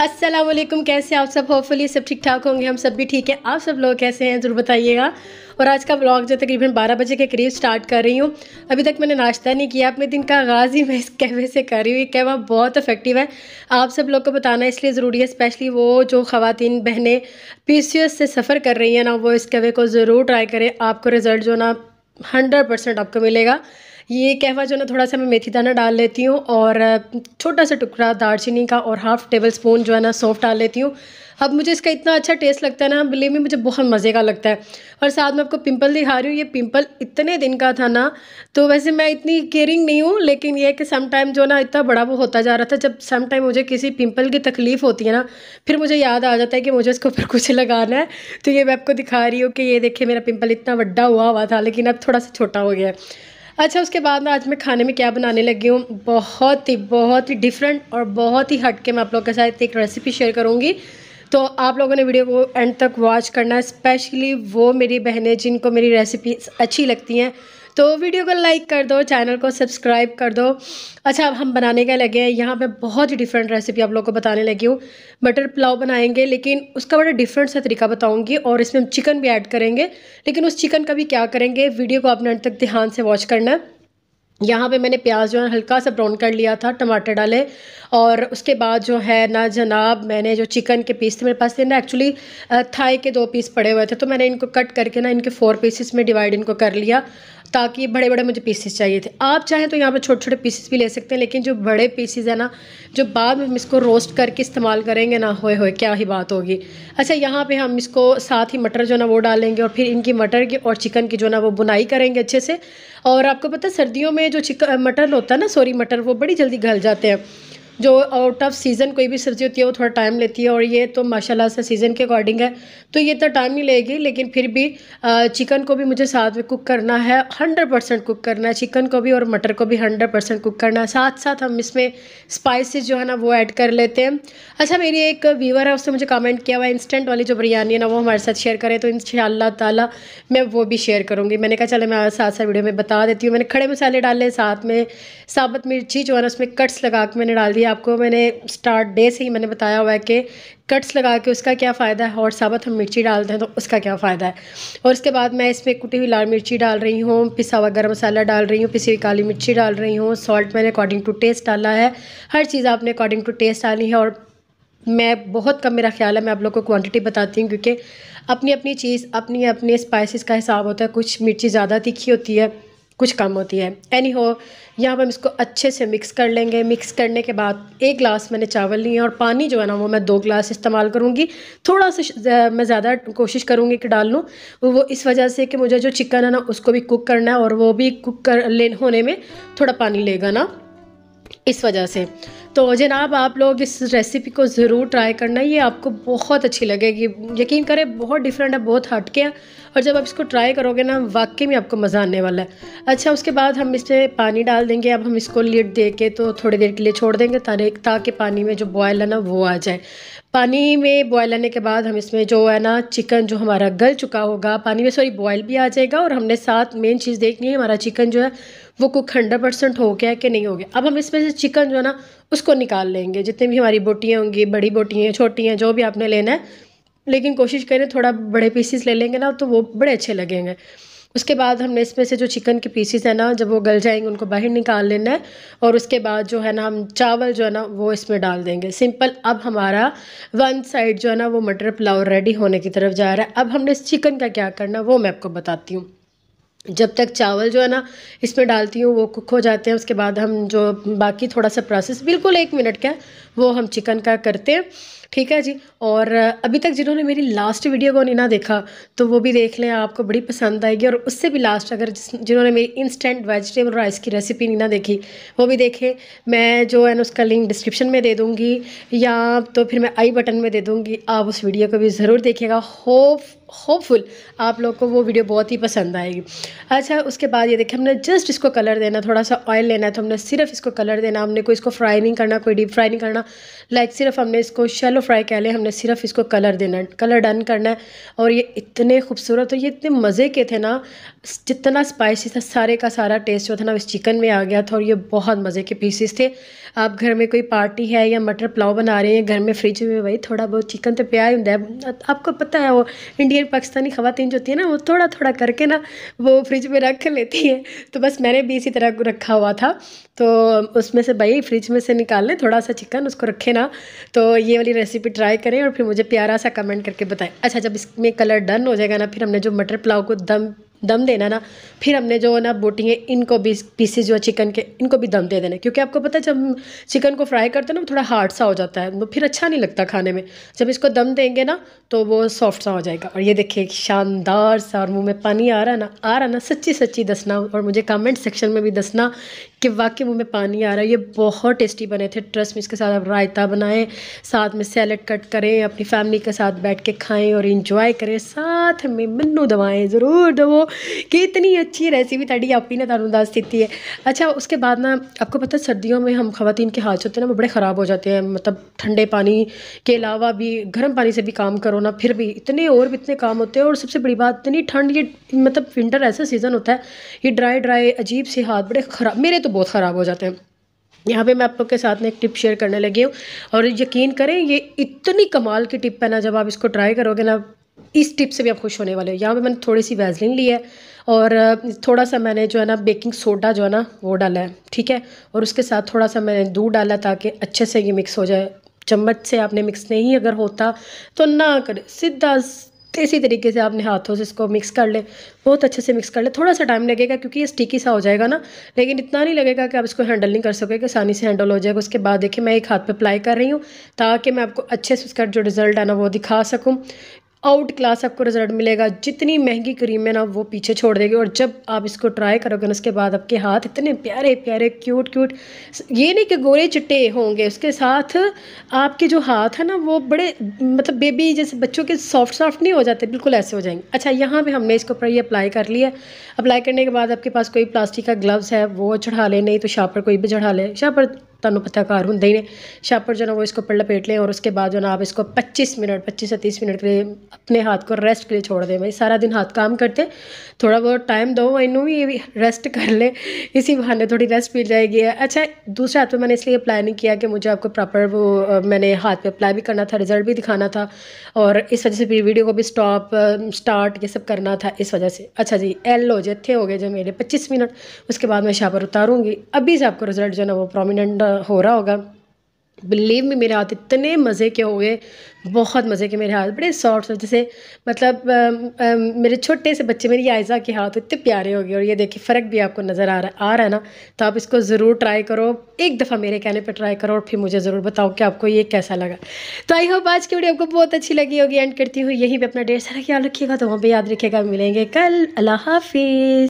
असलम कैसे आप सब होपफुली सब ठीक ठाक होंगे हम सब भी ठीक हैं आप सब लोग कैसे हैं ज़रूर बताइएगा और आज का ब्लॉग जो तकरीबन 12 बजे के करीब स्टार्ट कर रही हूँ अभी तक मैंने नाश्ता नहीं किया अपने दिन का आगाज़ ही मैं इस कहवे से कर रही हूँ ये कहवा बहुत इफेक्टिव है आप सब लोग को बताना इसलिए ज़रूरी है स्पेशली वो जो खातन बहनें पी से सफ़र कर रही हैं ना वो इस कहवे को ज़रूर ट्राई करें आपको रिज़ल्ट जो ना हंड्रेड परसेंट आपको मिलेगा ये कहवा जो ना थोड़ा सा मैं मेथी दाना डाल लेती हूँ और छोटा सा टुकड़ा दालचीनी का और हाफ़ टेबल स्पून जो है ना सौंफ डाल लेती हूँ अब मुझे इसका इतना अच्छा टेस्ट लगता है ना बिलीव में मुझे बहुत मज़े का लगता है और साथ में आपको पिंपल दिखा रही हूँ ये पिंपल इतने दिन का था ना तो वैसे मैं इतनी केयरिंग नहीं हूँ लेकिन ये है कि सम टाइम जो ना इतना बड़ा वो होता जा रहा था जब सम टाइम मुझे किसी पिंपल की तकलीफ़ होती है ना फिर मुझे याद आ जाता है कि मुझे इसके ऊपर कुछ लगाना है तो ये मैं आपको दिखा रही हूँ कि ये देखिए मेरा पिम्पल इतना बड्डा हुआ हुआ था लेकिन अब थोड़ा सा छोटा हो गया है अच्छा उसके बाद में आज मैं खाने में क्या बनाने लगी हूँ बहुत ही बहुत ही डिफरेंट और बहुत ही हटके मैं आप लोगों के साथ एक रेसिपी शेयर करूँगी तो आप लोगों ने वीडियो को एंड तक वॉच करना है स्पेशली वो मेरी बहनें जिनको मेरी रेसिपीज अच्छी लगती हैं तो वीडियो को लाइक कर दो चैनल को सब्सक्राइब कर दो अच्छा अब हम बनाने के लगे हैं यहाँ पे बहुत ही डिफरेंट रेसिपी आप लोगों को बताने लगी हूँ बटर पुलाव बनाएंगे लेकिन उसका बड़ा डिफरेंट सा तरीका बताऊँगी और इसमें हम चिकन भी ऐड करेंगे लेकिन उस चिकन का भी क्या करेंगे वीडियो को आपने अंत तक ध्यान से वॉच करना है यहाँ पे मैंने प्याज जो है हल्का सा ब्राउन कर लिया था टमाटर डाले और उसके बाद जो है ना जनाब मैंने जो चिकन के पीस थे मेरे पास थे ना एक्चुअली थाई के दो पीस पड़े हुए थे तो मैंने इनको कट करके ना इनके फोर पीसेस में डिवाइड इनको कर लिया ताकि बड़े बड़े मुझे पीसेस चाहिए थे आप चाहें तो यहाँ पर छोटे छोटे पीसेस भी ले सकते हैं लेकिन जो बड़े पीसेस है ना जो बाद में हम इसको रोस्ट करके इस्तेमाल करेंगे ना होए होए क्या ही बात होगी अच्छा यहाँ पे हम इसको साथ ही मटर जो ना वो डालेंगे और फिर इनकी मटर की और चिकन की जो ना वो बुनाई करेंगे अच्छे से और आपको पता सर्दियों में जो चिकन मटर होता है ना सॉरी मटर वो बड़ी जल्दी गल जाते हैं जो आउट ऑफ सीज़न कोई भी सब्ज़ी होती है वो थोड़ा टाइम लेती है और ये तो माशाल्लाह से सीज़न के अकॉर्डिंग है तो ये तो टाइम ही लेगी लेकिन फिर भी चिकन को भी मुझे साथ में कुक करना है हंड्रेड परसेंट कुक करना है चिकन को भी और मटर को भी हंड्रेड परसेंट कुक करना है साथ साथ हम इसमें स्पाइसेस जो है ना वो ऐड कर लेते हैं अच्छा मेरी एक व्यूवर है उसने मुझे कमेंट किया हुआ इंस्टेंट वाली जो बिरयानी है ना वो हमारे साथ शेयर करें तो इन ताला मैं वो भी शेयर करूँगी मैंने कहा चले मैं साथ साथ वीडियो में बता देती हूँ मैंने खड़े मसाले डाले साथ में साबुत मिर्ची जो है ना उसमें कट्स लगा के मैंने डाल दिया आपको मैंने स्टार्ट डे से ही मैंने बताया हुआ है कि कट्स लगा के उसका क्या फ़ायदा है और साबत हम मिर्ची डालते हैं तो उसका क्या फ़ायदा है और उसके बाद मैं इसमें कुटी हुई लाल मिर्ची डाल रही हूँ पिसा हुआ गर्म मसाला डाल रही हूँ पिसी हुई काली मिर्ची डाल रही हूँ सॉल्ट मैंने अकॉर्डिंग टू टेस्ट डाला है हर चीज़ आपने अकॉर्डिंग टू टेस्ट डाली है और मैं बहुत कम मेरा ख्याल है मैं आप लोग को क्वान्टिटी बताती हूँ क्योंकि अपनी अपनी चीज़ अपनी अपने स्पाइसिस का हिसाब होता है कुछ मिर्ची ज़्यादा तीखी होती है कुछ कम होती है एनी हो यहाँ पर हम इसको अच्छे से मिक्स कर लेंगे मिक्स करने के बाद एक ग्लास मैंने चावल लिए और पानी जो है ना वो मैं दो ग्लास इस्तेमाल करूँगी थोड़ा सा मैं ज़्यादा कोशिश करूँगी कि डाल लूँ वो इस वजह से कि मुझे जो चिकन है ना उसको भी कुक करना है और वो भी कुक कर ले होने में थोड़ा पानी लेगा ना इस वजह से तो जनाब आप लोग इस रेसिपी को ज़रूर ट्राई करना ये आपको बहुत अच्छी लगेगी यकीन करें बहुत डिफरेंट है बहुत हटके है और जब आप इसको ट्राई करोगे ना वाकई में आपको मज़ा आने वाला है अच्छा उसके बाद हम इसे पानी डाल देंगे अब हम इसको लिट दे के तो थोड़ी देर के लिए छोड़ देंगे ताकि पानी में जो बॉयल है ना वो आ जाए पानी में बॉयल आने के बाद हम इसमें जो है ना चिकन जो हमारा गल चुका होगा पानी में सॉरी बॉयल भी आ जाएगा और हमने साथ मेन चीज़ देखनी है हमारा चिकन जो है वो कुक हंड्रेड परसेंट हो गया है कि नहीं हो गया अब हम इसमें से चिकन जो है ना उसको निकाल लेंगे जितनी भी हमारी बोटियाँ होंगी बड़ी बोटियाँ छोटी हैं जो भी आपने लेना है लेकिन कोशिश करें थोड़ा बड़े पीसीस ले लेंगे ना तो वो बड़े अच्छे लगेंगे उसके बाद हमने इसमें से जो चिकन के पीसीस है ना जब वो गल जाएंगे उनको बाहर निकाल लेना है और उसके बाद जो है ना हम चावल जो है ना वो इसमें डाल देंगे सिंपल अब हमारा वन साइड जो है ना वो मटर पुलाव रेडी होने की तरफ जा रहा है अब हमने इस चिकन का क्या करना वो मैं आपको बताती हूँ जब तक चावल जो है ना इसमें डालती हूँ वो कुक हो जाते हैं उसके बाद हम जो बाकी थोड़ा सा प्रोसेस बिल्कुल एक मिनट का वो हम चिकन का करते हैं ठीक है जी और अभी तक जिन्होंने मेरी लास्ट वीडियो को नहीं ना देखा तो वो भी देख लें आपको बड़ी पसंद आएगी और उससे भी लास्ट अगर जिस जिन्होंने मेरी इंस्टेंट वेजिटेबल राइस की रेसिपी नहीं ना देखी वो भी देखें मैं जो है ना उसका लिंक डिस्क्रिप्शन में दे दूँगी या तो फिर मैं आई बटन में दे दूँगी आप उस वीडियो को भी ज़रूर देखिएगा होप होपफुल आप लोग को वो वीडियो बहुत ही पसंद आएगी अच्छा उसके बाद ये देखिए हमने जस्ट इसको कलर देना थोड़ा सा ऑयल लेना है तो हमने सिर्फ इसको कलर देना हमने कोई इसको फ्राई नहीं करना कोई डीप फ्राई नहीं करना लाइक सिर्फ हमने इसको शेलो चलो फ्राई कह लें हमने सिर्फ इसको कलर देना कलर डन करना है और ये इतने खूबसूरत और ये इतने मज़े के थे ना जितना स्पाइसी था सारे का सारा टेस्ट जो था ना इस चिकन में आ गया था और ये बहुत मज़े के पीसेस थे आप घर में कोई पार्टी है या मटर पुलाव बना रहे हैं घर में फ्रिज में भाई थोड़ा बहुत चिकन तो प्यार होता है आपको पता है वो इंडियन पाकिस्तानी खातन जो होती है ना वो थोड़ा थोड़ा करके ना वो फ्रिज में रख लेती हैं तो बस मैंने भी इसी तरह रखा हुआ था तो उसमें से भाई फ्रिज में से निकाल लें थोड़ा सा चिकन उसको रखे ना तो ये वाली रेसिपी ट्राई करें और फिर मुझे प्यारा सा कमेंट करके बताएं अच्छा जब इसमें कलर डन हो जाएगा ना फिर हमने जो मटर पुलाव को दम दम देना ना फिर हमने जो ना बोटी है इनको भी पीसेज जो है चिकन के इनको भी दम दे देना क्योंकि आपको पता है जब चिकन को फ्राई करते हैं ना थोड़ा हार्ड सा हो जाता है फिर अच्छा नहीं लगता खाने में जब इसको दम देंगे ना तो वो सॉफ्ट सा हो जाएगा और ये देखिए शानदार सा और मुँह में पानी आ रहा ना आ रहा ना सच्ची सच्ची दसना और मुझे कमेंट सेक्शन में भी दसना कि वाकई मुँह में पानी आ रहा है ये बहुत टेस्टी बने थे ट्रस्ट में इसके साथ आप रायता बनाएं साथ में सैलड कट करें अपनी फैमिली के साथ बैठ के खाएं और इंजॉय करें साथ में मनु दवाएं ज़रूर दवो कि इतनी अच्छी रेसिपी थी आप ही ने थानू दस दी है अच्छा उसके बाद ना आपको पता सर्दियों में हम खातन के हाथ होते हैं ना वो बड़े ख़राब हो जाते हैं मतलब ठंडे पानी के अलावा भी गर्म पानी से भी काम करो ना फिर भी इतने और भी इतने काम होते हैं और सबसे बड़ी बात इतनी ठंड ये मतलब विंटर ऐसा सीज़न होता है ये ड्राई ड्राई अजीब से हाथ बड़े ख़राब मेरे तो तो बहुत ख़राब हो जाते हैं यहाँ पे मैं आप लोग के साथ में एक टिप शेयर करने लगी हूँ और यकीन करें ये इतनी कमाल की टिप है ना जब आप इसको ट्राई करोगे ना इस टिप से भी आप खुश होने वाले हो यहाँ पे मैंने थोड़ी सी वैजलिन ली है और थोड़ा सा मैंने जो है ना बेकिंग सोडा जो है ना वो डाला है ठीक है और उसके साथ थोड़ा सा मैंने दूध डाला ताकि अच्छे से ये मिक्स हो जाए चम्मच से आपने मिक्स नहीं अगर होता तो ना करें सीधा इसी तरीके से आपने हाथों से इसको मिक्स कर लें बहुत अच्छे से मिक्स कर लें थोड़ा सा टाइम लगेगा क्योंकि ये स्टिकी सा हो जाएगा ना लेकिन इतना नहीं लगेगा कि आप इसको हैंडल नहीं कर सकोगे आसानी से हैंडल हो जाएगा उसके बाद देखिए मैं एक हाथ पर अप्लाई कर रही हूँ ताकि मैं आपको अच्छे से उसका जो रिज़ल्ट है ना वो दिखा सकूँ आउट क्लास आपको रिजल्ट मिलेगा जितनी महंगी क्रीम है ना वो पीछे छोड़ देगी और जब आप इसको ट्राई करोगे ना उसके बाद आपके हाथ इतने प्यारे प्यारे क्यूट क्यूट ये नहीं कि गोरे चिट्टे होंगे उसके साथ आपके जो हाथ है ना वो बड़े मतलब बेबी जैसे बच्चों के सॉफ्ट सॉफ्ट नहीं हो जाते बिल्कुल ऐसे हो जाएंगे अच्छा यहाँ पर हमने इसके ऊपर ये अप्लाई कर लिया अप्लाई करने के बाद आपके पास कोई प्लास्टिक का ग्लव्स है वो चढ़ा ले नहीं तो शापर कोई भी चढ़ा ले शापर तुम पता कार होंगे ही नहीं छापर जो ना वो इसको लपेट लें और उसके बाद जो ना आप इसको 25 मिनट 25 से 30 मिनट के लिए अपने हाथ को रेस्ट के लिए छोड़ दें भाई सारा दिन हाथ काम करते थोड़ा बहुत टाइम दो इनू भी रेस्ट कर लें इसी बहाने थोड़ी रेस्ट मिल जाएगी अच्छा दूसरे हाथ पर मैंने इसलिए अप्लाई नहीं किया कि मुझे आपको प्रॉपर वो मैंने हाथ पे अप्लाई भी करना था रिजल्ट भी दिखाना था और इस वजह से फिर वीडियो को भी स्टॉप स्टार्ट ये सब करना था इस वजह से अच्छा जी एल लो जे थे हो गए जो मेरे पच्चीस मिनट उसके बाद मैं छापर उतारूँगी अभी से आपको रिजल्ट जो है ना वो प्रोमिनेंट हो रहा होगा बिलीव में मेरे हाथ इतने मज़े के हो गए बहुत मज़े के मेरे हाथ बड़े सॉफ्ट जैसे मतलब आ, आ, मेरे छोटे से बच्चे मेरी आयजा के हाथ इतने प्यारे हो गए और ये देखिए फ़र्क भी आपको नज़र आ रहा आ रहा है ना तो आप इसको ज़रूर ट्राई करो एक दफ़ा मेरे कहने पर ट्राई करो और फिर मुझे ज़रूर बताओ कि आपको ये कैसा लगा तो आई होप आज की वीडियो आपको बहुत अच्छी लगी होगी एंड करती हूँ यहीं पर अपना ढेर सारा ख्याल रखिएगा तो वहाँ पर याद रखिएगा मिलेंगे कल अल्लाह हाफिज़